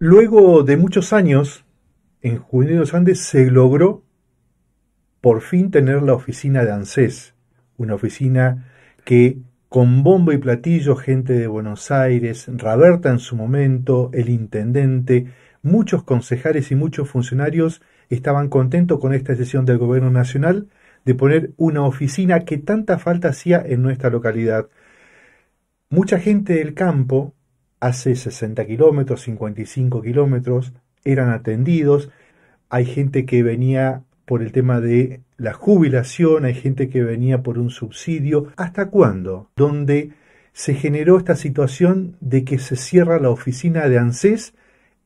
Luego de muchos años, en Junín de los Andes se logró por fin tener la oficina de ANSES, una oficina que con bombo y platillo gente de Buenos Aires, Roberta en su momento, el intendente, muchos concejales y muchos funcionarios estaban contentos con esta decisión del gobierno nacional de poner una oficina que tanta falta hacía en nuestra localidad. Mucha gente del campo hace 60 kilómetros, 55 kilómetros, eran atendidos. Hay gente que venía por el tema de la jubilación, hay gente que venía por un subsidio. ¿Hasta cuándo? Donde se generó esta situación de que se cierra la oficina de ANSES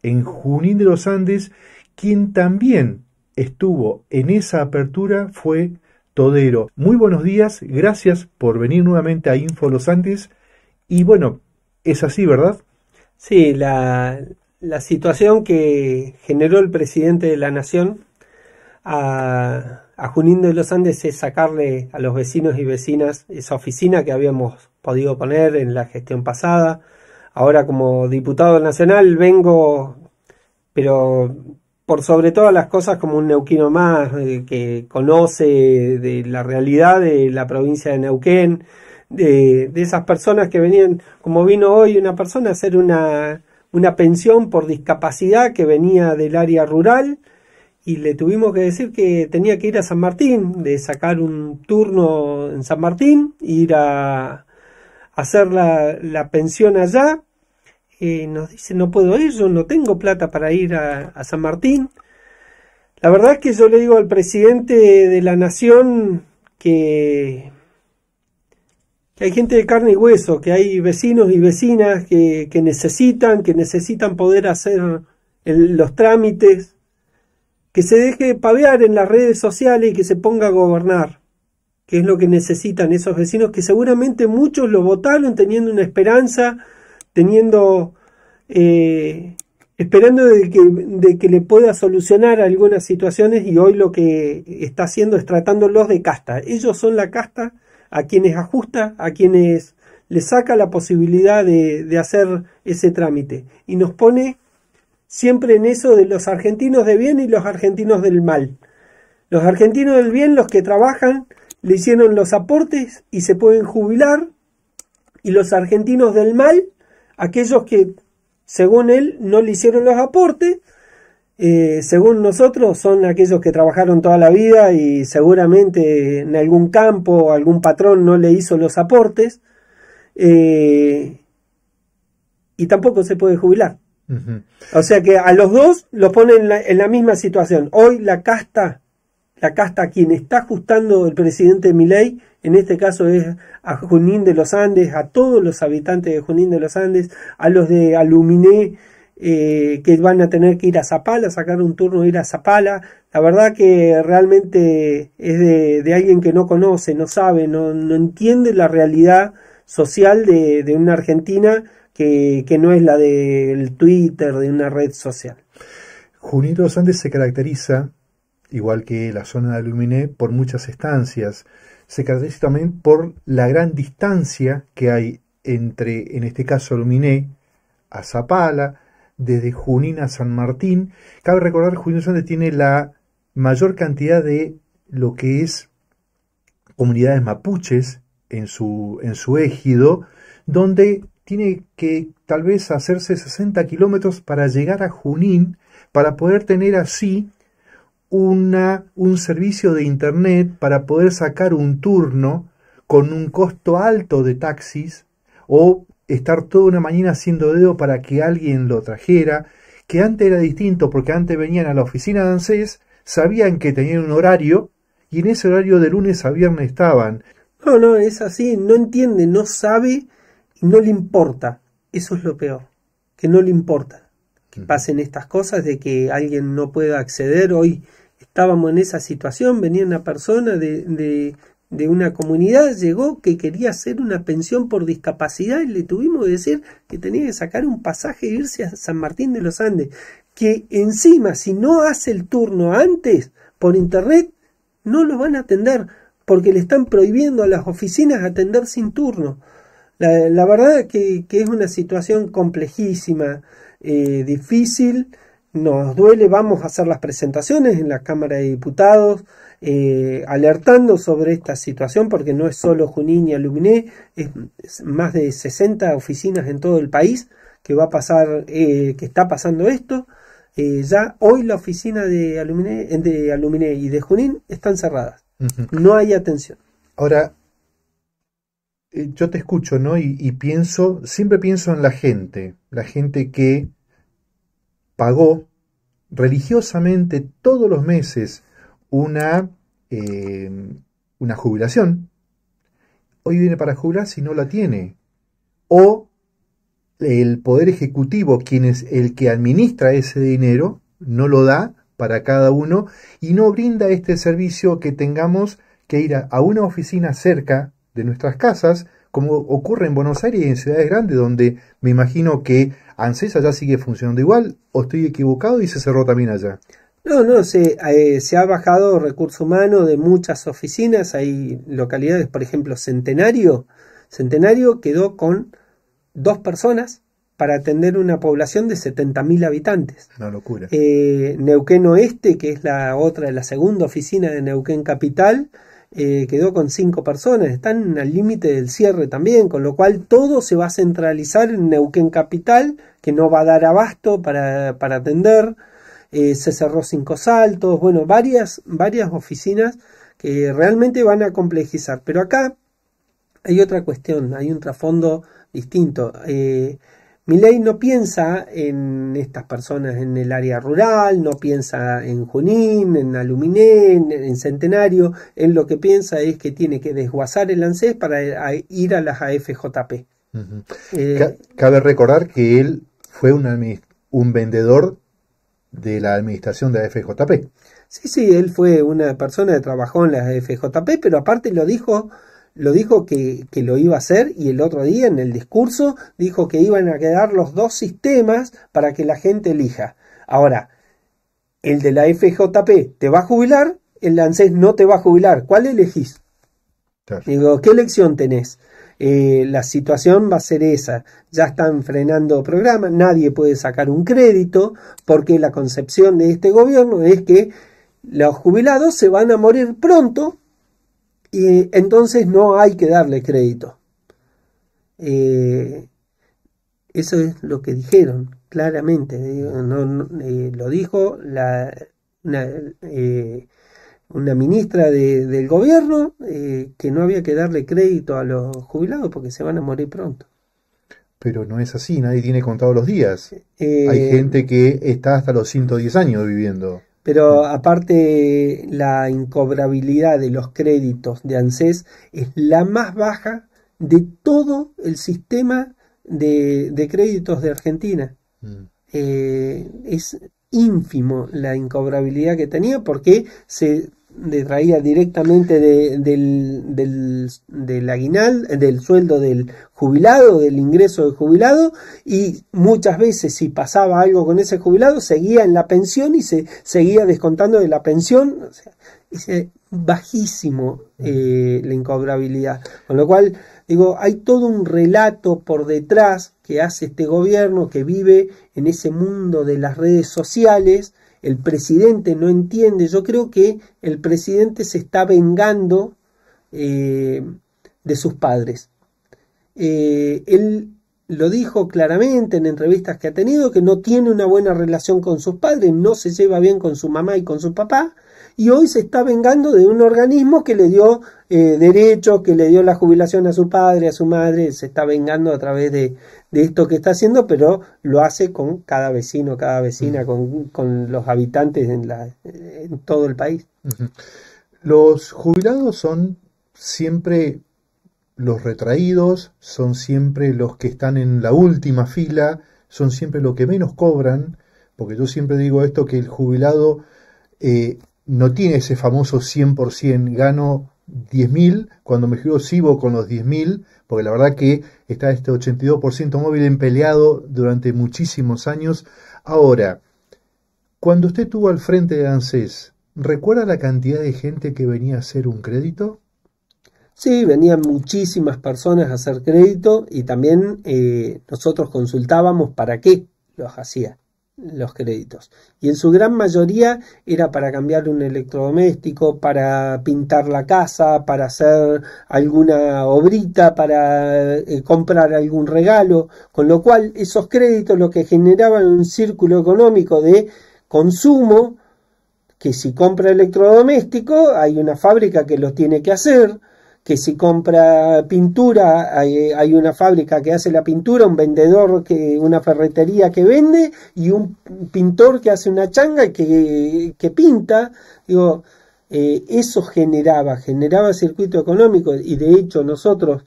en Junín de los Andes, quien también estuvo en esa apertura fue Todero. Muy buenos días, gracias por venir nuevamente a Info Los Andes y bueno, es así, ¿verdad? Sí, la, situación que generó el presidente de la Nación a, a, Junín de los Andes es sacarle a los vecinos y vecinas esa oficina que habíamos podido poner en la gestión pasada. Ahora como diputado nacional vengo, pero por sobre todas las cosas como un neuquino más eh, que conoce de la realidad de la provincia de Neuquén, de, esas personas que venían, como vino hoy una persona a hacer una, una pensión por discapacidad que venía del área rural y le tuvimos que decir que tenía que ir a San Martín, de sacar un turno en San Martín, ir a hacer la, pensión allá. y eh, nos dice, no puedo ir, yo no tengo plata para ir a, a San Martín. La verdad es que yo le digo al presidente de la nación que hay gente de carne y hueso, que hay vecinos y vecinas que, necesitan, que necesitan poder hacer los trámites, que se deje pavear en las redes sociales y que se ponga a gobernar, que es lo que necesitan esos vecinos, que seguramente muchos lo votaron teniendo una esperanza, teniendo... Eh, esperando de que, de que, le pueda solucionar algunas situaciones y hoy lo que está haciendo es tratándolos de casta. Ellos son la casta a quienes ajusta, a quienes le saca la posibilidad de, de, hacer ese trámite y nos pone siempre en eso de los argentinos de bien y los argentinos del mal. Los argentinos del bien, los que trabajan, le hicieron los aportes y se pueden jubilar y los argentinos del mal, aquellos que según él no le hicieron los aportes, según nosotros, son aquellos que trabajaron toda la vida y seguramente en algún campo algún patrón no le hizo los aportes eh, y tampoco se puede jubilar. O sea que a los dos los ponen en la, misma situación. Hoy la casta, la casta quien está ajustando el presidente Milei, en este caso es a Junín de los Andes, a todos los habitantes de Junín de los Andes, a los de Aluminé, eh, que van a tener que ir a Zapala, sacar un turno, ir a Zapala. La verdad que realmente es de, alguien que no conoce, no sabe, no, entiende la realidad social de, una Argentina que, no es la del Twitter, de una red social. Junito los se caracteriza, igual que la zona de Luminé, por muchas estancias. Se caracteriza también por la gran distancia que hay entre, en este caso, Luminé a Zapala, desde Junín a San Martín. Cabe recordar que Junín tiene la mayor cantidad de lo que es comunidades mapuches en su, en su ejido, donde tiene que tal vez hacerse 60 kilómetros para llegar a Junín, para poder tener así una, un servicio de internet, para poder sacar un turno con un costo alto de taxis o estar toda una mañana haciendo dedo para que alguien lo trajera, que antes era distinto porque antes venían a la oficina de ANSES, sabían que tenían un horario y en ese horario de lunes a viernes estaban. No, no, es así, no entiende, no sabe y no le importa. Eso es lo peor, que no le importa. Que pasen estas cosas de que alguien no pueda acceder. Hoy estábamos en esa situación, venía una persona de de una comunidad llegó que quería hacer una pensión por discapacidad y le tuvimos que decir que tenía que sacar un pasaje e irse a San Martín de los Andes. Que encima, si no hace el turno antes por internet, no lo van a atender porque le están prohibiendo a las oficinas atender sin turno. La, verdad que, que, es una situación complejísima, eh, difícil nos duele, vamos a hacer las presentaciones en la Cámara de Diputados, eh, alertando sobre esta situación, porque no es solo Junín y Aluminé, es, más de 60 oficinas en todo el país que va a pasar, eh, que está pasando esto. Eh, ya hoy la oficina de Aluminé, y de Junín están cerradas. No hay atención. Ahora, yo te escucho, ¿no? y pienso, siempre pienso en la gente, la gente que pagó religiosamente todos los meses una, eh, una jubilación. Hoy viene para jubilar si no la tiene. O el Poder Ejecutivo, quien es el que administra ese dinero, no lo da para cada uno y no brinda este servicio que tengamos que ir a una oficina cerca de nuestras casas como ocurre en Buenos Aires y en ciudades grandes, donde me imagino que ANSES ya sigue funcionando igual, o estoy equivocado y se cerró también allá. No, no, se, eh, se ha bajado recurso humano de muchas oficinas, hay localidades, por ejemplo, Centenario, Centenario quedó con dos personas para atender una población de 70.000 habitantes. Una locura. Eh, Neuquén Oeste, que es la otra, la segunda oficina de Neuquén Capital, eh, quedó con cinco personas, están al límite del cierre también, con lo cual todo se va a centralizar en Neuquén Capital, que no va a dar abasto para, para atender, eh, se cerró cinco saltos, bueno, varias, varias oficinas que realmente van a complejizar, pero acá hay otra cuestión, hay un trasfondo distinto. Eh, Milei no piensa en estas personas en el área rural, no piensa en Junín, en Aluminé, en, Centenario, Él lo que piensa es que tiene que desguazar el ANSES para eh, ir a las AFJP. Eh, cabe recordar que él fue un, un vendedor de la administración de AFJP. Sí, sí, él fue una persona que trabajó en las AFJP, pero aparte lo dijo lo dijo que, lo iba a hacer y el otro día en el discurso dijo que iban a quedar los dos sistemas para que la gente elija. Ahora, el de la FJP te va a jubilar, el ANSES no te va a jubilar. ¿Cuál elegís? Digo, ¿qué elección tenés? Eh, la situación va a ser esa. Ya están frenando programas, nadie puede sacar un crédito porque la concepción de este gobierno es que los jubilados se van a morir pronto y entonces no hay que darle crédito. Eh, eso es lo que dijeron, claramente. Eh, lo dijo la, una, eh, ministra del gobierno que no había que darle crédito a los jubilados porque se van a morir pronto. Pero no es así, nadie tiene contado los días. Hay gente que está hasta los 110 años viviendo. Pero aparte la incobrabilidad de los créditos de ANSES es la más baja de todo el sistema de, créditos de Argentina. Mm. Eh, es ínfimo la incobrabilidad que tenía porque se de traía directamente del, del, del, aguinal, del sueldo del jubilado, del ingreso del jubilado, y muchas veces si pasaba algo con ese jubilado, seguía en la pensión y se seguía descontando de la pensión, o sea, es bajísimo mm. eh, la incobrabilidad, con lo cual Digo, hay todo un relato por detrás que hace este gobierno que vive en ese mundo de las redes sociales el presidente no entiende. Yo creo que el presidente se está vengando eh, de sus padres. Eh, él lo dijo claramente en entrevistas que ha tenido, que no tiene una buena relación con sus padres, no se lleva bien con su mamá y con su papá, y hoy se está vengando de un organismo que le dio eh, derecho, derechos, que le dio la jubilación a su padre, a su madre, se está vengando a través de, esto que está haciendo, pero lo hace con cada vecino, cada vecina, con, los habitantes en, todo el país. Los jubilados son siempre los retraídos, son siempre los que están en la última fila, son siempre los que menos cobran, porque yo siempre digo esto, que el jubilado eh, no tiene ese famoso 100%, gano 10.000, cuando me giro sigo con los 10.000, porque la verdad que está este 82% móvil empeleado durante muchísimos años. Ahora, cuando usted estuvo al frente de ANSES, ¿recuerda la cantidad de gente que venía a hacer un crédito? Sí, venían muchísimas personas a hacer crédito y también eh, nosotros consultábamos para qué los hacía los créditos. Y en su gran mayoría era para cambiar un electrodoméstico, para pintar la casa, para hacer alguna obrita, para eh, comprar algún regalo, con lo cual esos créditos lo que generaban un círculo económico de consumo, que si compra electrodoméstico hay una fábrica que lo tiene que hacer, que si compra pintura, hay, una fábrica que hace la pintura, un vendedor, que, una ferretería que vende y un pintor que hace una changa y que, que pinta. Digo, eh, eso generaba, generaba circuito económico y de hecho nosotros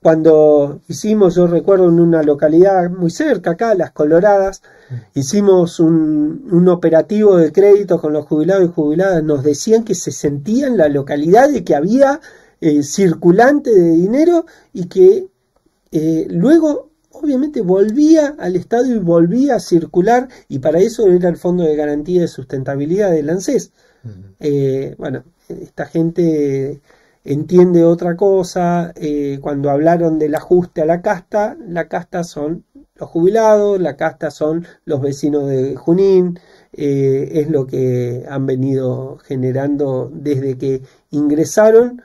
cuando hicimos, yo recuerdo en una localidad muy cerca acá, Las Coloradas, mm. hicimos un, un operativo de crédito con los jubilados y jubiladas, nos decían que se sentía en la localidad de que había eh, circulante de dinero y que eh, luego obviamente volvía al Estado y volvía a circular y para eso era el Fondo de Garantía de Sustentabilidad del ANSES. Eh, bueno, esta gente entiende otra cosa, cuando hablaron del ajuste a la casta, la casta son los jubilados, la casta son los vecinos de Junín, es lo que han venido generando desde que ingresaron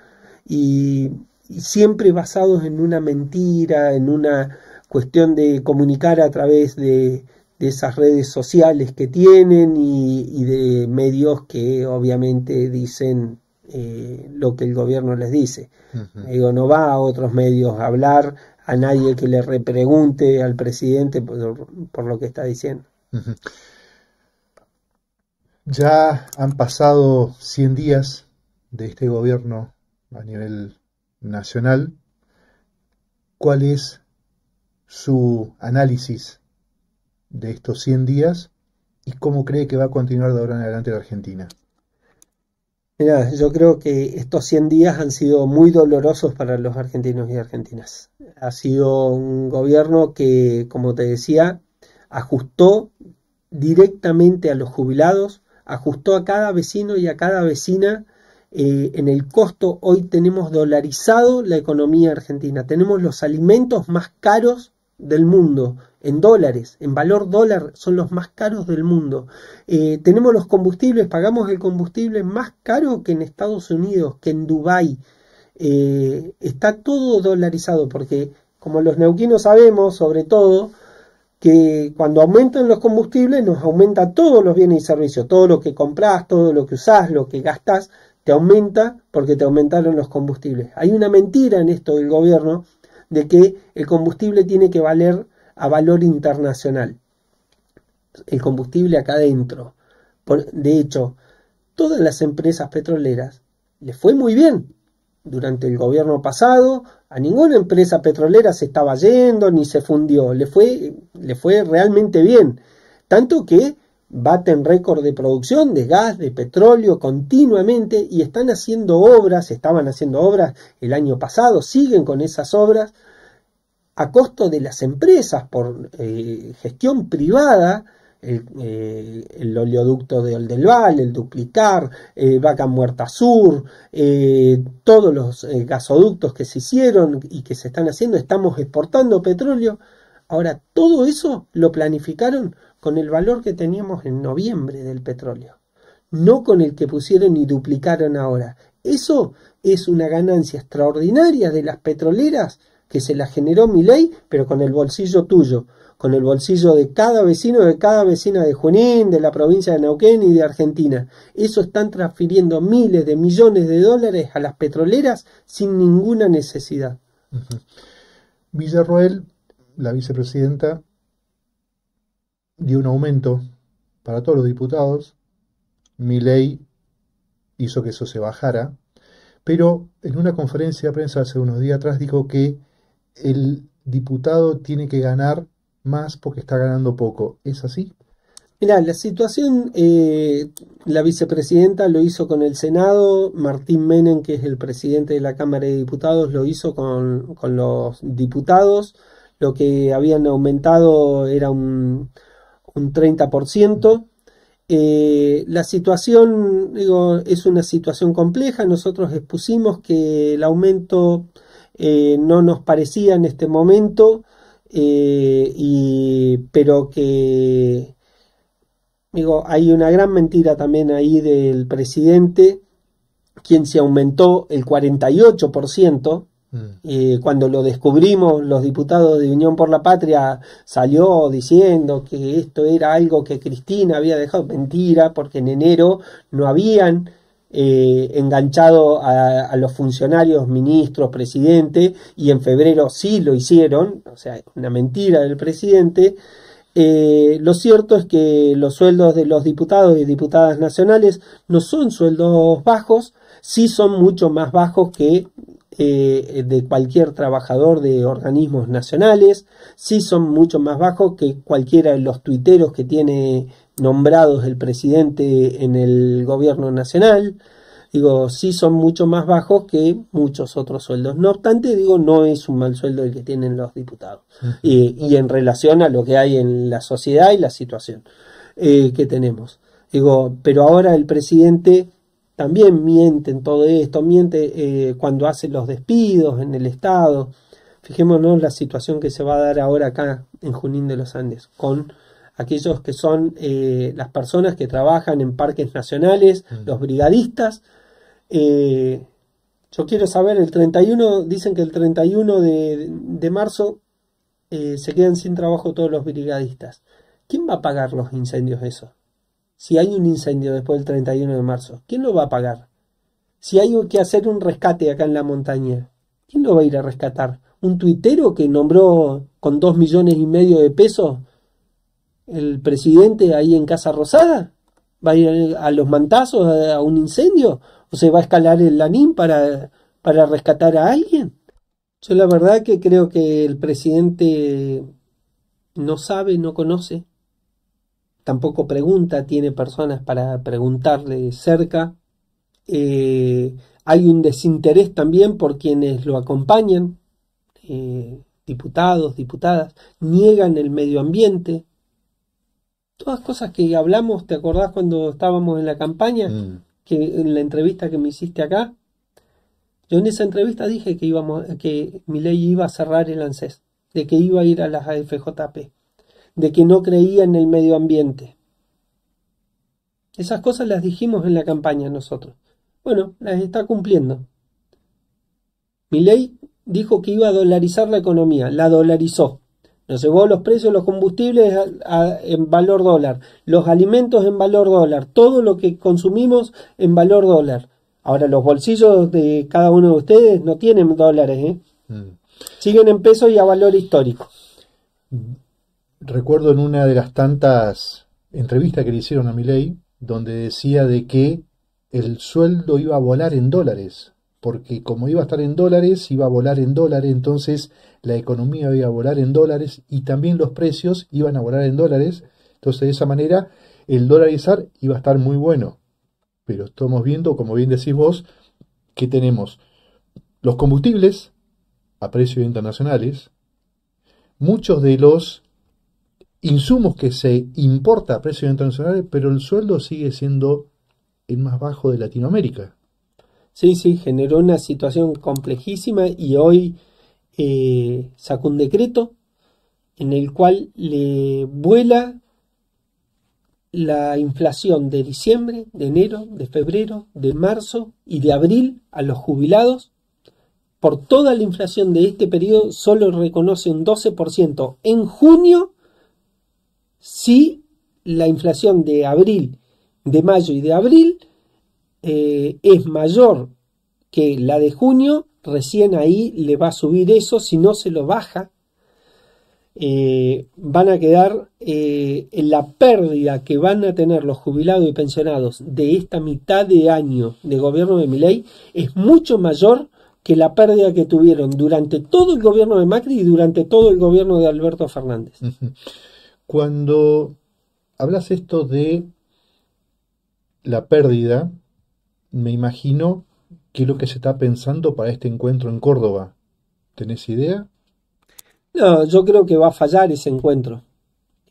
y, siempre basados en una mentira, en una cuestión de comunicar a través de, esas redes sociales que tienen y, de medios que obviamente dicen eh, lo que el gobierno les dice. Eh, digo, no va a otros medios a hablar, a nadie que le repregunte al presidente por, lo que está diciendo. Ya han pasado 100 días de este gobierno a nivel nacional, cuál es su análisis de estos 100 días y cómo cree que va a continuar de ahora en adelante la Argentina. Mira, yo creo que estos 100 días han sido muy dolorosos para los argentinos y argentinas. Ha sido un gobierno que, como te decía, ajustó directamente a los jubilados, ajustó a cada vecino y a cada vecina eh, en el costo, hoy tenemos dolarizado la economía argentina, tenemos los alimentos más caros del mundo, en dólares, en valor dólar, son los más caros del mundo. Eh, tenemos los combustibles, pagamos el combustible más caro que en Estados Unidos, que en Dubái. Eh, está todo dolarizado porque, como los neuquinos sabemos, sobre todo, que cuando aumentan los combustibles nos aumenta todos los bienes y servicios, todo lo que compras, todo lo que usás, lo que gastás, te aumenta porque te aumentaron los combustibles. Hay una mentira en esto del gobierno de que el combustible tiene que valer a valor internacional. El combustible acá adentro. de hecho, todas las empresas petroleras le fue muy bien durante el gobierno pasado, a ninguna empresa petrolera se estaba yendo ni se fundió, le fue, le fue realmente bien, tanto que baten récord de producción de gas, de petróleo continuamente y están haciendo obras, estaban haciendo obras el año pasado, siguen con esas obras a costo de las empresas por eh, gestión privada, el, eh, oleoducto de Oldelval, el Duplicar, eh, Vaca Muerta Sur, eh, todos los gasoductos que se hicieron y que se están haciendo, estamos exportando petróleo Ahora, todo eso lo planificaron con el valor que teníamos en noviembre del petróleo, no con el que pusieron y duplicaron ahora. Eso es una ganancia extraordinaria de las petroleras que se la generó mi ley, pero con el bolsillo tuyo, con el bolsillo de cada vecino, de cada vecina de Junín, de la provincia de Neuquén y de Argentina. Eso están transfiriendo miles de millones de dólares a las petroleras sin ninguna necesidad. Villarroel la vicepresidenta dio un aumento para todos los diputados. Mi ley hizo que eso se bajara. Pero en una conferencia de prensa hace unos días atrás dijo que el diputado tiene que ganar más porque está ganando poco. ¿Es así? Mirá, la situación, eh, la vicepresidenta lo hizo con el Senado, Martín Menem, que es el presidente de la Cámara de Diputados, lo hizo con, con los diputados lo que habían aumentado era un, un 30%. Eh, la situación digo, es una situación compleja. Nosotros expusimos que el aumento eh, no nos parecía en este momento, eh, y, pero que digo, hay una gran mentira también ahí del presidente, quien se aumentó el 48%, Mm. Eh, cuando lo descubrimos, los diputados de Unión por la Patria salió diciendo que esto era algo que Cristina había dejado mentira, porque en enero no habían eh, enganchado a, los funcionarios, ministros, presidente, y en febrero sí lo hicieron, o sea, una mentira del presidente. Eh, lo cierto es que los sueldos de los diputados y diputadas nacionales no son sueldos bajos, sí son mucho más bajos que eh, de cualquier trabajador de organismos nacionales, sí son mucho más bajos que cualquiera de los tuiteros que tiene nombrados el presidente en el gobierno nacional. Digo, sí son mucho más bajos que muchos otros sueldos. No obstante, digo, no es un mal sueldo el que tienen los diputados. Y, en relación a lo que hay en la sociedad y la situación eh, que tenemos. Digo, pero ahora el presidente también mienten todo esto, miente eh, cuando hace los despidos en el Estado. Fijémonos la situación que se va a dar ahora acá en Junín de los Andes, con aquellos que son eh, las personas que trabajan en parques nacionales, mm. los brigadistas. Eh, yo quiero saber, el 31, dicen que el 31 de, marzo se quedan sin trabajo todos los brigadistas. ¿Quién va a pagar los incendios esos? Si hay un incendio después del 31 de marzo, ¿quién lo va a pagar? Si hay que hacer un rescate acá en la montaña, ¿quién lo va a ir a rescatar? ¿Un tuitero que nombró con dos millones y medio de pesos el presidente ahí en Casa Rosada? ¿Va a ir a los mantazos a un incendio? ¿O se va a escalar el lanín para, para rescatar a alguien? Yo la verdad que creo que el presidente no sabe, no conoce tampoco pregunta, tiene personas para preguntarle cerca. Eh, hay un desinterés también por quienes lo acompañan, eh, diputados, diputadas, niegan el medio ambiente. Todas cosas que hablamos, ¿te acordás cuando estábamos en la campaña? Mm. Que en la entrevista que me hiciste acá, yo en esa entrevista dije que íbamos, que mi ley iba a cerrar el ANSES, de que iba a ir a las AFJP de que no creía en el medio ambiente. Esas cosas las dijimos en la campaña nosotros. Bueno, las está cumpliendo. mi ley dijo que iba a dolarizar la economía, la dolarizó. Nos llevó los precios de los combustibles en valor dólar, los alimentos en valor dólar, todo lo que consumimos en valor dólar. Ahora, los bolsillos de cada uno de ustedes no tienen dólares, ¿eh? mm. Siguen en pesos y a valor histórico. Mm recuerdo en una de las tantas entrevistas que le hicieron a Milei, donde decía de que el sueldo iba a volar en dólares, porque como iba a estar en dólares, iba a volar en dólares, entonces la economía iba a volar en dólares y también los precios iban a volar en dólares, entonces de esa manera el dolarizar iba a estar muy bueno. Pero estamos viendo, como bien decís vos, que tenemos los combustibles a precios internacionales, muchos de los insumos que se importa a precios internacionales, pero el sueldo sigue siendo el más bajo de Latinoamérica. Sí, sí, generó una situación complejísima y hoy eh, sacó un decreto en el cual le vuela la inflación de diciembre, de enero, de febrero, de marzo y de abril a los jubilados. Por toda la inflación de este periodo solo reconoce un 12% en junio si la inflación de abril, de mayo y de abril eh, es mayor que la de junio, recién ahí le va a subir eso, si no se lo baja, eh, van a quedar eh, en la pérdida que van a tener los jubilados y pensionados de esta mitad de año de gobierno de Miley es mucho mayor que la pérdida que tuvieron durante todo el gobierno de Macri y durante todo el gobierno de Alberto Fernández. Cuando hablas esto de la pérdida, me imagino qué es lo que se está pensando para este encuentro en Córdoba. ¿Tenés idea? No, yo creo que va a fallar ese encuentro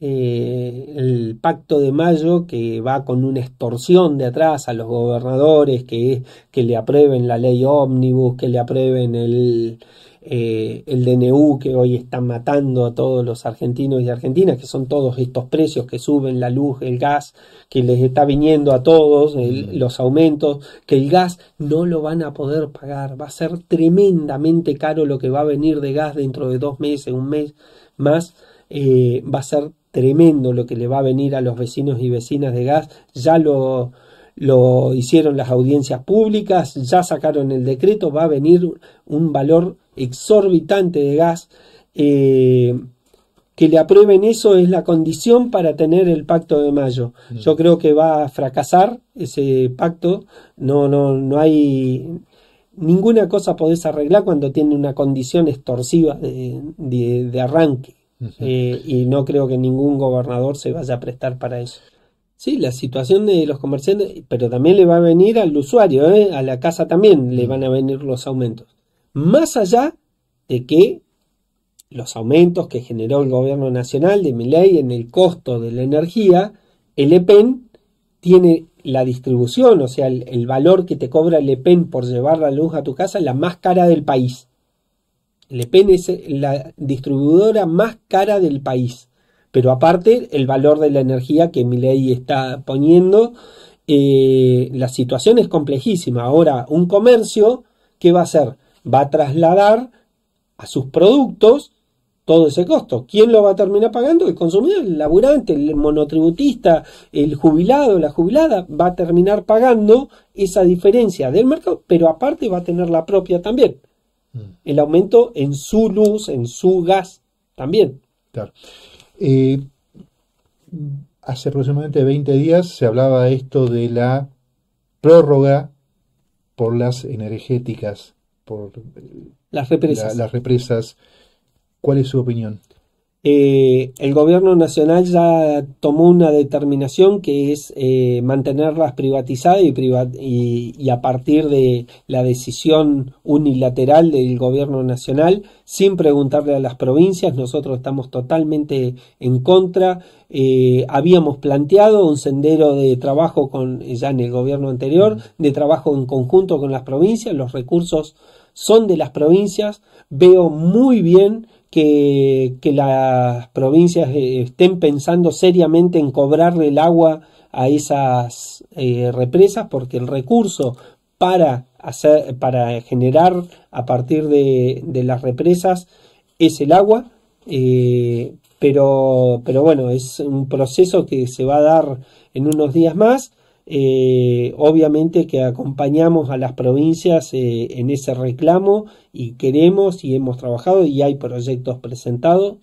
el pacto de mayo que va con una extorsión de atrás a los gobernadores que, que le aprueben la ley ómnibus, que le aprueben el, eh, el DNU que hoy están matando a todos los argentinos y argentinas, que son todos estos precios que suben la luz, el gas, que les está viniendo a todos, mm. los aumentos, que el gas no lo van a poder pagar, va a ser tremendamente caro lo que va a venir de gas dentro de dos meses, un mes más, eh, va a ser tremendo lo que le va a venir a los vecinos y vecinas de gas. Ya lo, lo hicieron las audiencias públicas, ya sacaron el decreto, va a venir un valor exorbitante de gas. Eh, que le aprueben eso es la condición para tener el pacto de mayo. Mm. Yo creo que va a fracasar ese pacto. No, no, no hay ninguna cosa podés arreglar cuando tiene una condición extorsiva de arranque. Eh, y no creo que ningún gobernador se vaya a prestar para eso. Sí, la situación de los comerciantes, pero también le va a venir al usuario, ¿eh? a la casa también le van a venir los aumentos. Más allá de que los aumentos que generó el gobierno nacional de Miley en el costo de la energía, el EPEN tiene la distribución, o sea, el, valor que te cobra el EPEN por llevar la luz a tu casa, la más cara del país. Le Pen es eh, la distribuidora más cara del país. Pero aparte, el valor de la energía que Milei está poniendo, eh, la situación es complejísima. Ahora, un comercio, ¿qué va a hacer? Va a trasladar a sus productos todo ese costo. ¿Quién lo va a terminar pagando? El consumidor, el laburante, el monotributista, el jubilado, la jubilada, va a terminar pagando esa diferencia del mercado, pero aparte va a tener la propia también. Mm. el aumento en su luz, en su gas también. Eh, hace aproximadamente 20 días se hablaba esto de la prórroga por las energéticas, por eh, las represas. las represas. ¿Cuál es su opinión? Eh, el gobierno nacional ya tomó una determinación que es eh, mantenerlas privatizadas y, a partir de la decisión unilateral del gobierno nacional, sin preguntarle a las provincias, nosotros estamos totalmente en contra. Eh, habíamos planteado un sendero de trabajo con, ya en el gobierno anterior, de trabajo en conjunto con las provincias, los recursos son de las provincias, veo muy bien que, que las provincias eh, estén pensando seriamente en cobrarle el agua a esas eh, represas porque el recurso para, hacer, para generar a partir de, de las represas es el agua, eh, pero, pero bueno, es un proceso que se va a dar en unos días más eh, obviamente que acompañamos a las provincias eh, en ese reclamo y queremos y hemos trabajado y hay proyectos presentados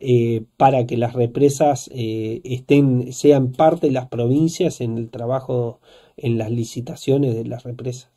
eh, para que las represas estén, sean parte de las provincias en el trabajo, en las licitaciones de las represas.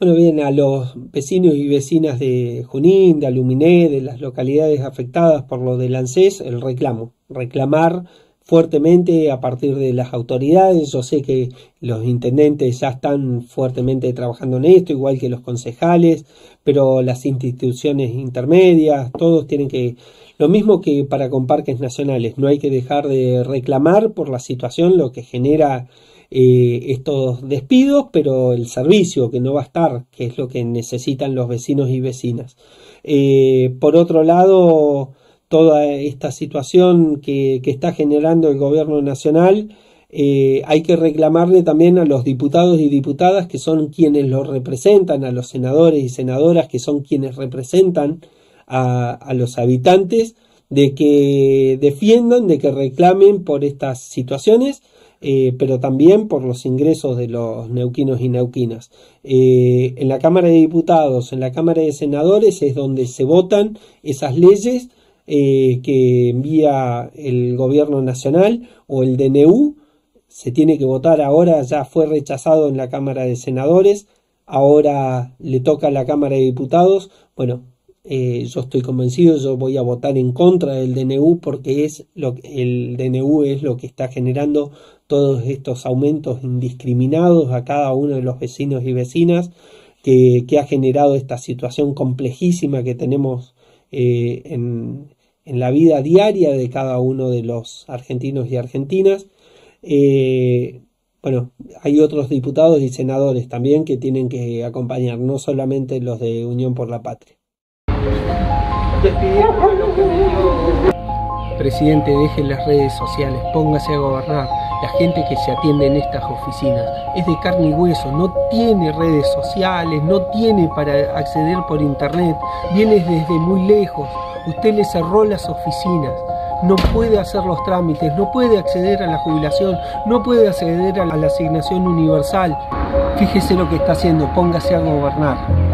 Bueno, bien, a los vecinos y vecinas de Junín, de Aluminé, de las localidades afectadas por lo del ANSES, el reclamo, reclamar fuertemente a partir de las autoridades. Yo sé que los intendentes ya están fuertemente trabajando en esto, igual que los concejales, pero las instituciones intermedias, todos tienen que... Lo mismo que para con parques nacionales, no hay que dejar de reclamar por la situación, lo que genera eh, estos despidos, pero el servicio que no va a estar, que es lo que necesitan los vecinos y vecinas. Eh, por otro lado, toda esta situación que, está generando el gobierno nacional, eh, hay que reclamarle también a los diputados y diputadas que son quienes los representan, a los senadores y senadoras que son quienes representan a, los habitantes, de que defiendan, de que reclamen por estas situaciones. Eh, pero también por los ingresos de los neuquinos y neuquinas. Eh, en la Cámara de Diputados, en la Cámara de Senadores es donde se votan esas leyes eh, que envía el gobierno nacional o el DNU. Se tiene que votar ahora, ya fue rechazado en la Cámara de Senadores, ahora le toca a la Cámara de Diputados. Bueno, eh, yo estoy convencido, yo voy a votar en contra del DNU porque es lo, el DNU es lo que está generando todos estos aumentos indiscriminados a cada uno de los vecinos y vecinas que, ha generado esta situación complejísima que tenemos eh, en, en la vida diaria de cada uno de los argentinos y argentinas. Eh, bueno, hay otros diputados y senadores también que tienen que acompañar, no solamente los de Unión por la Patria. Presidente, deje las redes sociales, póngase a gobernar. La gente que se atiende en estas oficinas es de carne y hueso, no tiene redes sociales, no tiene para acceder por internet, viene desde muy lejos. Usted le cerró las oficinas, no puede hacer los trámites, no puede acceder a la jubilación, no puede acceder a la asignación universal. Fíjese lo que está haciendo, póngase a gobernar.